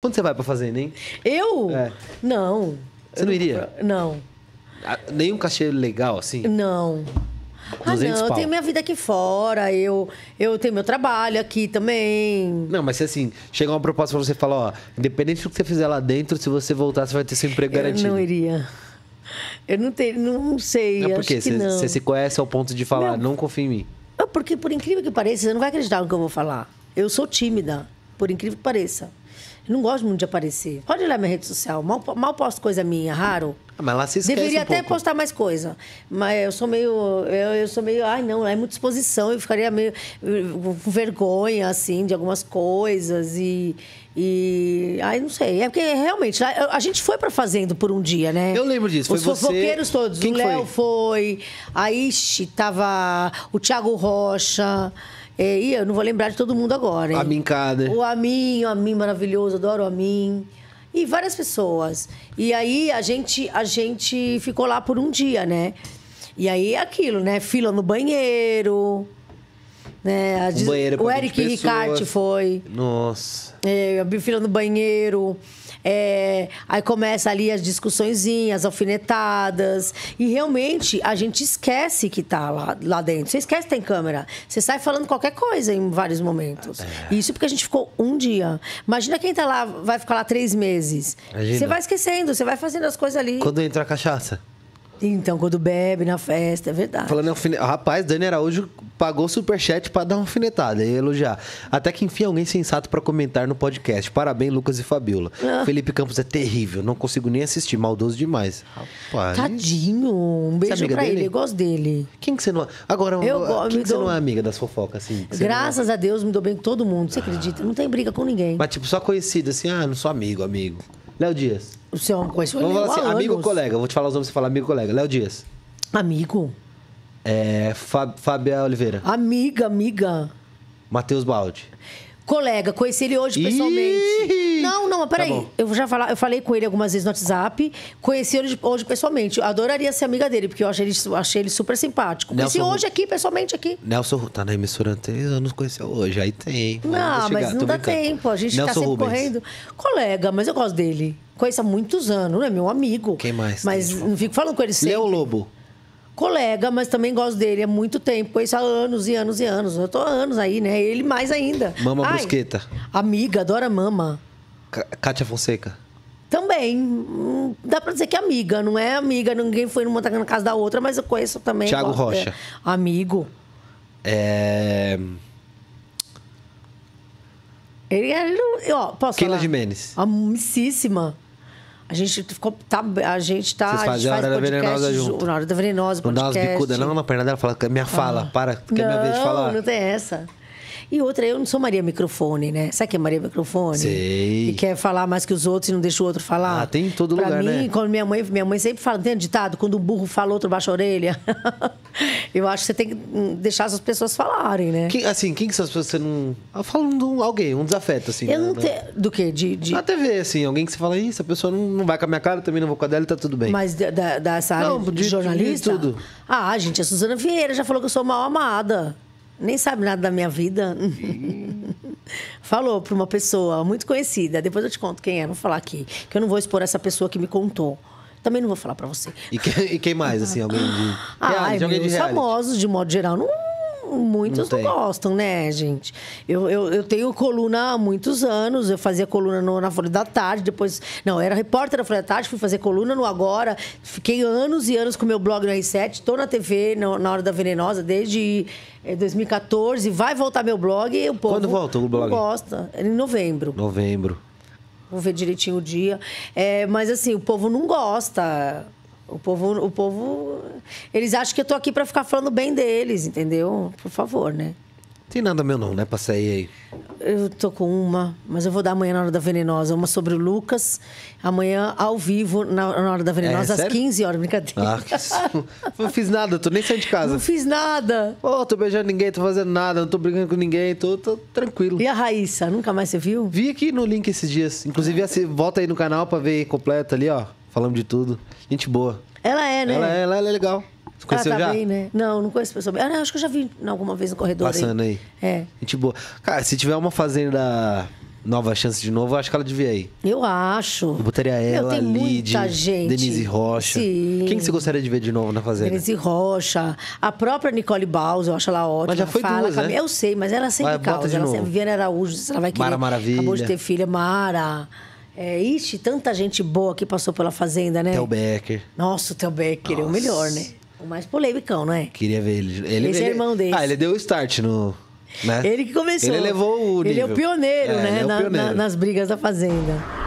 Quando você vai pra fazenda, hein? Eu? É. Não. Você não iria? Não. Ah, nenhum cachê legal, assim? Não. Ah, não, pau. eu tenho minha vida aqui fora, eu, eu tenho meu trabalho aqui também. Não, mas se assim, chega uma proposta pra você falar, ó, independente do que você fizer lá dentro, se você voltar, você vai ter seu emprego eu garantido. Não iria. Eu não tenho, não sei. Não, porque você se conhece ao ponto de falar, não, não confia em mim. Porque, por incrível que pareça, você não vai acreditar no que eu vou falar. Eu sou tímida, por incrível que pareça. Eu não gosto muito de aparecer. Pode olhar minha rede social. Mal, mal posto coisa minha, raro. Ah, mas lá se Deveria um até pouco. postar mais coisa. Mas eu sou meio. Eu, eu sou meio. Ai, não, é muita exposição. Eu ficaria meio com vergonha, assim, de algumas coisas. E. E ai não sei, é porque realmente a gente foi para fazendo por um dia, né? Eu lembro disso. Os fofoqueiros você... todos, Quem o Léo foi? foi, a Ishi tava, o Thiago Rocha. É, e eu não vou lembrar de todo mundo agora. A mincada, O Amin, o Amin maravilhoso, adoro o Amin. E várias pessoas. E aí a gente, a gente ficou lá por um dia, né? E aí é aquilo, né? Fila no banheiro. Né? banheiro o Eric Ricarte foi. Nossa. É, a fila no banheiro. É, aí começa ali as discussõezinhas, as alfinetadas. E realmente a gente esquece que tá lá, lá dentro. Você esquece que tem câmera. Você sai falando qualquer coisa em vários momentos. É. Isso porque a gente ficou um dia. Imagina quem tá lá, vai ficar lá três meses. Imagina. Você vai esquecendo, você vai fazendo as coisas ali. Quando entra a cachaça. Então, quando bebe na festa, é verdade. Falando alfine... Rapaz, Dani Araújo pagou superchat para dar uma alfinetada e elogiar. Até que enfim alguém sensato para comentar no podcast. Parabéns, Lucas e Fabiola. Ah. Felipe Campos é terrível, não consigo nem assistir, maldoso demais. Rapaz. Tadinho, um é beijo pra dele? ele, eu gosto dele. Quem que você não Agora, eu quem que dou... você não é amiga das fofocas, assim? Graças a Deus, me dou bem com todo mundo, você ah. acredita? Não tem briga com ninguém. Mas tipo, só conhecido, assim, ah, não sou amigo, amigo. Léo Dias. O é uma coisa Vamos falar assim, amigo ou colega. Vou te falar os nomes, e falar amigo colega. Léo Dias. Amigo. É, Fábio Fábia Oliveira. Amiga, amiga. Matheus Balde. Colega, conheci ele hoje pessoalmente. Ih! Não, não, mas peraí. Tá eu já falar, eu falei com ele algumas vezes no WhatsApp. Conheci ele hoje, pessoalmente. Eu adoraria ser amiga dele, porque eu achei ele, achei ele super simpático. Conheci Nelson, hoje aqui, pessoalmente aqui. Nelson tá na emissora há três anos, conheceu hoje. Aí tem. Não, mas não Tô dá brincando. tempo. A gente tá Nelson tá sempre Rubens. correndo. Colega, mas eu gosto dele. Conheço há muitos anos, não é meu amigo. Quem mais? Mas não fico falando com ele sempre. Leo Lobo colega, mas também gosto dele há muito tempo. Isso há anos e anos e anos. Eu tô há anos aí, né? Ele mais ainda. Mama Ai, Brusqueta. Amiga, adora mama. C Cátia Fonseca. Também. Hum, dá pra dizer que é amiga, não é amiga. Ninguém foi numa na casa da outra, mas eu conheço também. Tiago Rocha. É, amigo. É... Ele é. Ó, posso Keila falar? Jimenez. Amicíssima. A gente ficou. Tá, a gente tá. Vocês a, a hora da venenosa junto. Na hora da venenosa, Não dá as bicudas não na perna dela, fala, minha ah. fala, para, porque é minha vez de falar. Não, tem essa. E outra, eu não sou Maria Microfone, né? Sabe que é Maria Microfone? Sei. E quer falar mais que os outros e não deixa o outro falar. Ah, tem em todo pra lugar, mim, né? Pra mim, quando minha mãe, minha mãe sempre fala, tem um ditado, quando o burro fala, outro baixa a orelha. Eu acho que você tem que hum, deixar as pessoas falarem, né? Quem, assim, quem que essas pessoas você não. falando de um, alguém, um desafeto, assim. Eu né? não tenho. Do quê? De, de... Na TV, assim, alguém que você fala, isso, a pessoa não, não vai com a minha cara, também não vou com a dela e tá tudo bem. Mas da, dessa área não, de, de jornalista? De tudo. Ah, gente, a Suzana Vieira já falou que eu sou mal amada. Nem sabe nada da minha vida. falou para uma pessoa muito conhecida, depois eu te conto quem é, vou falar aqui, que eu não vou expor essa pessoa que me contou. Também não vou falar para você. E quem, e quem, mais, assim, alguém de. Ah, reality, alguém de famosos, de modo geral, não muitos não, não, gostam, né, gente? Eu, eu, eu, tenho coluna há muitos anos, eu fazia coluna no, na Folha da Tarde, depois. Não, era repórter da Folha da Tarde, fui fazer coluna no Agora, fiquei anos e anos com meu blog no R7, estou na TV no, na Hora da Venenosa desde 2014, eh, vai voltar meu blog o povo. Quando volta o blog? Gosta, em novembro. Novembro. Vou ver direitinho o dia. É, mas assim, o povo não gosta. O povo, o povo. Eles acham que eu tô aqui para ficar falando bem deles, entendeu? Por favor, né? Tem nada meu não, né, pra sair aí? Eu tô com uma, mas eu vou dar amanhã na Hora da Venenosa. Uma sobre o Lucas, amanhã ao vivo na, na Hora da Venenosa, É, às sério? 15 horas, brincadeira. Ah, que isso! não fiz nada, tô nem saindo de casa. Não fiz nada. Pô, tô beijando ninguém, tô fazendo nada, não tô brigando com ninguém, tô, tô tranquilo. E a Raíssa, nunca mais você viu? Vi aqui no link esses dias. Inclusive, volta aí no canal pra ver completo ali, ó. Falamos de tudo. Gente boa. Ela é, né? Ela, é, ela é legal conheceu ela ah, tá já? Bem, né? Não, não conheço pessoa. Ah, não, acho que eu já vi alguma vez no corredor. Passando aí. aí. É. Gente boa. Cara, se tiver uma fazenda nova chance de novo, acho que ela devia ir. Eu acho. Eu botaria ela, Meu, Lid, Denise Rocha. Sim. Quem que você gostaria de ver de novo na Fazenda? Denise Rocha. A própria Nicole Baus, eu acho ela ótima. Mas já foi Fala duas, né? Eu sei, mas ela é sempre vai, causa. Ela sempre, Viana Araújo, ela vai querer. Mara Maravilha. Acabou de ter filha. Mara. É, ixi, tanta gente boa que passou pela Fazenda, né? Theo Becker. Nossa, o Theo Becker Nossa. é o melhor, né? O mais polêmicão, não é? Queria ver ele. ele Esse é ele, é irmão dele. Ah, ele deu o start no. Né? Ele que começou. Ele levou o nível. Ele é o pioneiro, é, né? É o pioneiro. na, nas brigas da Fazenda.